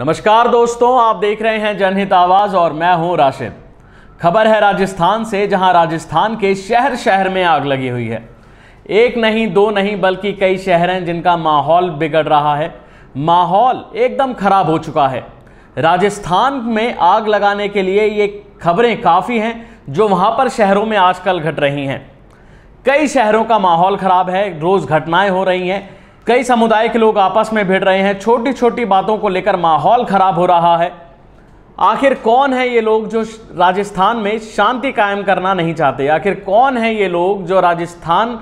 नमस्कार दोस्तों आप देख रहे हैं जनहित आवाज और मैं हूं राशिद खबर है राजस्थान से जहां राजस्थान के शहर शहर में आग लगी हुई है एक नहीं दो नहीं बल्कि कई शहर हैं जिनका माहौल बिगड़ रहा है माहौल एकदम खराब हो चुका है राजस्थान में आग लगाने के लिए ये खबरें काफ़ी हैं जो वहाँ पर शहरों में आजकल घट रही हैं कई शहरों का माहौल खराब है रोज़ घटनाएं हो रही हैं कई समुदाय के लोग आपस में भिड़ रहे हैं छोटी छोटी बातों को लेकर माहौल खराब हो रहा है आखिर कौन है ये लोग जो राजस्थान में शांति कायम करना नहीं चाहते आखिर कौन है ये लोग जो राजस्थान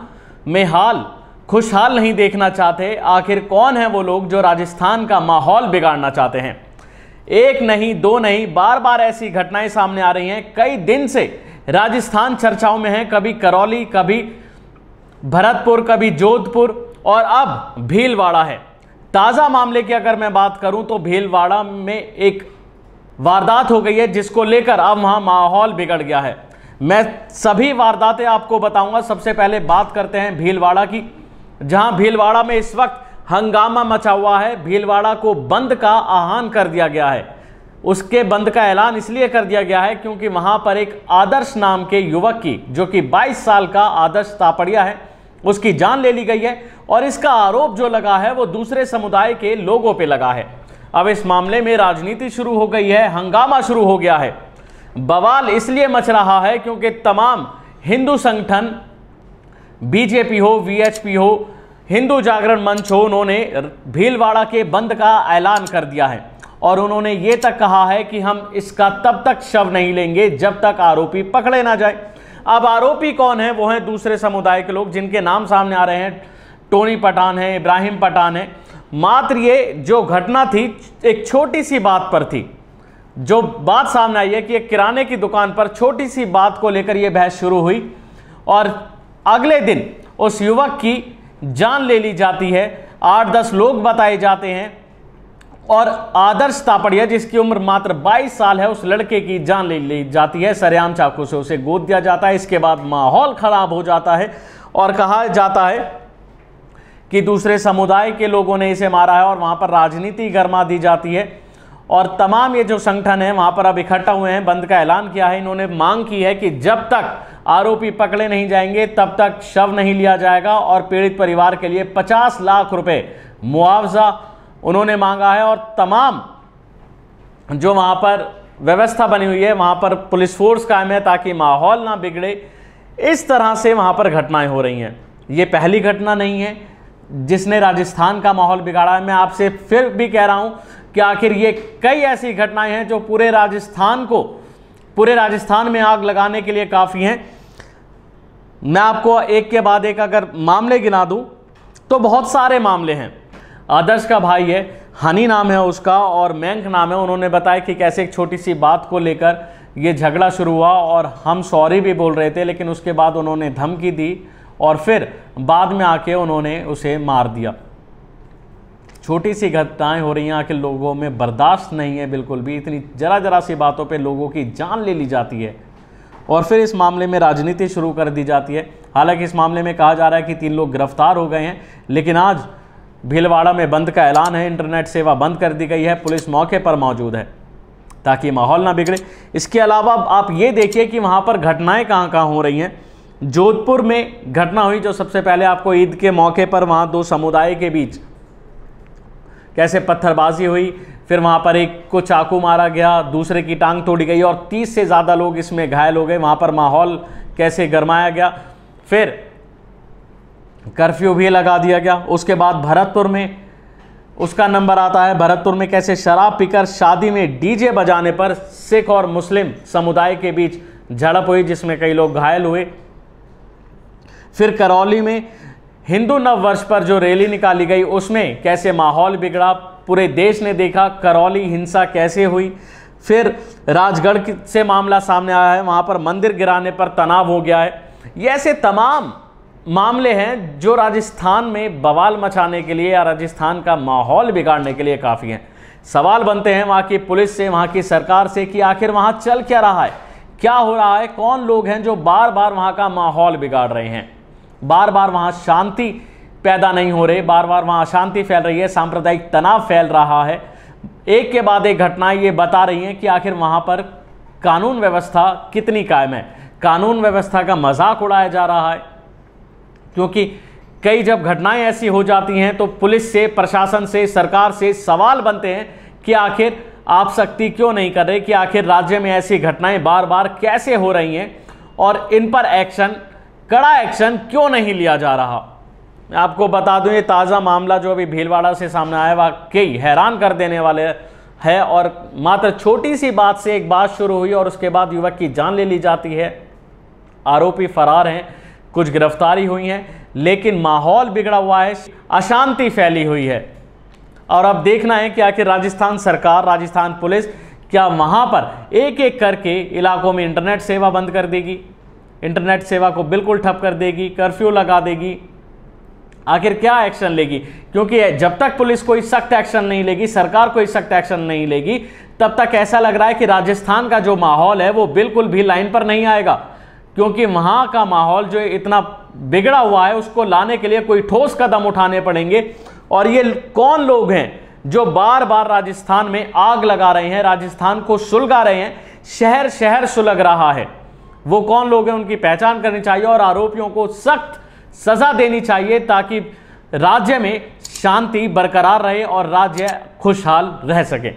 में हाल खुशहाल नहीं देखना चाहते आखिर कौन है वो लोग जो राजस्थान का माहौल बिगाड़ना चाहते हैं एक नहीं दो नहीं बार बार ऐसी घटनाएं सामने आ रही हैं कई दिन से राजस्थान चर्चाओं में है कभी करौली कभी भरतपुर कभी जोधपुर और अब भीलवाड़ा है ताज़ा मामले की अगर मैं बात करूं तो भीलवाड़ा में एक वारदात हो गई है जिसको लेकर अब वहां माहौल बिगड़ गया है मैं सभी वारदातें आपको बताऊंगा सबसे पहले बात करते हैं भीलवाड़ा की जहां भीलवाड़ा में इस वक्त हंगामा मचा हुआ है भीलवाड़ा को बंद का आह्वान कर दिया गया है उसके बंद का ऐलान इसलिए कर दिया गया है क्योंकि वहां पर एक आदर्श नाम के युवक की जो कि 22 साल का आदर्श तापड़िया है उसकी जान ले ली गई है और इसका आरोप जो लगा है वो दूसरे समुदाय के लोगों पे लगा है अब इस मामले में राजनीति शुरू हो गई है हंगामा शुरू हो गया है बवाल इसलिए मच रहा है क्योंकि तमाम हिंदू संगठन बीजेपी हो वीएचपी हो हिंदू जागरण मंच हो उन्होंने भीलवाड़ा के बंद का ऐलान कर दिया है और उन्होंने ये तक कहा है कि हम इसका तब तक शव नहीं लेंगे जब तक आरोपी पकड़े ना जाए अब आरोपी कौन है वो हैं दूसरे समुदाय के लोग जिनके नाम सामने आ रहे हैं टोनी पठान है इब्राहिम पठान है मात्र ये जो घटना थी एक छोटी सी बात पर थी जो बात सामने आई है कि एक किराने की दुकान पर छोटी सी बात को लेकर यह बहस शुरू हुई और अगले दिन उस युवक की जान ले ली जाती है आठ दस लोग बताए जाते हैं और आदर्श तापड़िया जिसकी उम्र मात्र 22 साल है उस लड़के की जान ले ली जाती है सरेआम चाकू से उसे गोद दिया जाता है इसके बाद माहौल खराब हो जाता है और कहा जाता है कि दूसरे समुदाय के लोगों ने इसे मारा है और वहां पर राजनीति गर्मा दी जाती है और तमाम ये जो संगठन है वहां पर अब इकट्ठा हुए हैं बंद का ऐलान किया है इन्होंने मांग की है कि जब तक आरोपी पकड़े नहीं जाएंगे तब तक शव नहीं लिया जाएगा और पीड़ित परिवार के लिए 50 लाख रुपए मुआवजा उन्होंने मांगा है और तमाम जो वहाँ पर व्यवस्था बनी हुई है वहाँ पर पुलिस फोर्स कायम है ताकि माहौल ना बिगड़े इस तरह से वहाँ पर घटनाएं हो रही हैं ये पहली घटना नहीं है जिसने राजस्थान का माहौल बिगाड़ा है मैं आपसे फिर भी कह रहा हूँ कि आखिर ये कई ऐसी घटनाएं हैं जो पूरे राजस्थान को पूरे राजस्थान में आग लगाने के लिए काफ़ी हैं मैं आपको एक के बाद एक अगर मामले गिना दूँ तो बहुत सारे मामले हैं आदर्श का भाई है हनी नाम है उसका और मैंक नाम है उन्होंने बताया कि कैसे एक छोटी सी बात को लेकर ये झगड़ा शुरू हुआ और हम सॉरी भी बोल रहे थे लेकिन उसके बाद उन्होंने धमकी दी और फिर बाद में आके उन्होंने उसे मार दिया छोटी सी घटनाएं हो रही हैं आखिर लोगों में बर्दाश्त नहीं है बिल्कुल भी इतनी जरा जरा सी बातों पे लोगों की जान ले ली जाती है और फिर इस मामले में राजनीति शुरू कर दी जाती है हालांकि इस मामले में कहा जा रहा है कि तीन लोग गिरफ्तार हो गए हैं लेकिन आज भीलवाड़ा में बंद का ऐलान है इंटरनेट सेवा बंद कर दी गई है पुलिस मौके पर मौजूद है ताकि माहौल ना बिगड़े इसके अलावा आप ये देखिए कि वहाँ पर घटनाएं कहाँ कहाँ हो रही हैं जोधपुर में घटना हुई जो सबसे पहले आपको ईद के मौके पर वहाँ दो समुदाय के बीच कैसे पत्थरबाजी हुई फिर वहाँ पर एक को चाकू मारा गया दूसरे की टांग तोड़ी गई और 30 से ज़्यादा लोग इसमें घायल हो गए वहाँ पर माहौल कैसे गरमाया गया फिर कर्फ्यू भी लगा दिया गया उसके बाद भरतपुर में उसका नंबर आता है भरतपुर में कैसे शराब पीकर शादी में डीजे बजाने पर सिख और मुस्लिम समुदाय के बीच झड़प हुई जिसमें कई लोग घायल हुए फिर करौली में हिंदू नववर्ष पर जो रैली निकाली गई उसमें कैसे माहौल बिगड़ा पूरे देश ने देखा करौली हिंसा कैसे हुई फिर राजगढ़ से मामला सामने आया है वहाँ पर मंदिर गिराने पर तनाव हो गया है ये ऐसे तमाम मामले हैं जो राजस्थान में बवाल मचाने के लिए या राजस्थान का माहौल बिगाड़ने के लिए काफ़ी हैं सवाल बनते हैं वहाँ की पुलिस से वहाँ की सरकार से कि आखिर वहाँ चल क्या रहा है क्या हो रहा है कौन लोग हैं जो बार बार वहाँ का माहौल बिगाड़ रहे हैं बार बार वहाँ शांति पैदा नहीं हो रही बार बार वहाँ अशांति फैल रही है सांप्रदायिक तनाव फैल रहा है एक के बाद एक घटनाएं ये बता रही हैं कि आखिर वहाँ पर कानून व्यवस्था कितनी कायम है कानून व्यवस्था का मजाक उड़ाया जा रहा है क्योंकि कई जब घटनाएं ऐसी हो जाती हैं तो पुलिस से प्रशासन से सरकार से सवाल बनते हैं कि आखिर आप सख्ती क्यों नहीं कर रहे कि आखिर राज्य में ऐसी घटनाएं बार बार कैसे हो रही हैं और इन पर एक्शन कड़ा एक्शन क्यों नहीं लिया जा रहा मैं आपको बता दूं ये ताज़ा मामला जो अभी भीलवाड़ा से सामने आया वह कई हैरान कर देने वाले है और मात्र छोटी सी बात से एक बात शुरू हुई और उसके बाद युवक की जान ले ली जाती है आरोपी फरार हैं कुछ गिरफ्तारी हुई हैं लेकिन माहौल बिगड़ा हुआ है अशांति फैली हुई है और अब देखना है कि आखिर राजस्थान सरकार राजस्थान पुलिस क्या वहाँ पर एक एक करके इलाकों में इंटरनेट सेवा बंद कर देगी इंटरनेट सेवा को बिल्कुल ठप कर देगी कर्फ्यू लगा देगी आखिर क्या एक्शन लेगी क्योंकि जब तक पुलिस कोई सख्त एक्शन नहीं लेगी सरकार कोई सख्त एक्शन नहीं लेगी तब तक ऐसा लग रहा है कि राजस्थान का जो माहौल है वो बिल्कुल भी लाइन पर नहीं आएगा क्योंकि वहां का माहौल जो इतना बिगड़ा हुआ है उसको लाने के लिए कोई ठोस कदम उठाने पड़ेंगे और ये कौन लोग हैं जो बार बार राजस्थान में आग लगा रहे हैं राजस्थान को सुलगा रहे हैं शहर शहर सुलग रहा है वो कौन लोग हैं उनकी पहचान करनी चाहिए और आरोपियों को सख्त सजा देनी चाहिए ताकि राज्य में शांति बरकरार रहे और राज्य खुशहाल रह सके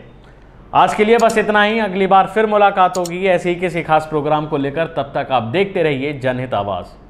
आज के लिए बस इतना ही अगली बार फिर मुलाकात होगी ऐसे ही किसी खास प्रोग्राम को लेकर तब तक आप देखते रहिए जनहित आवाज़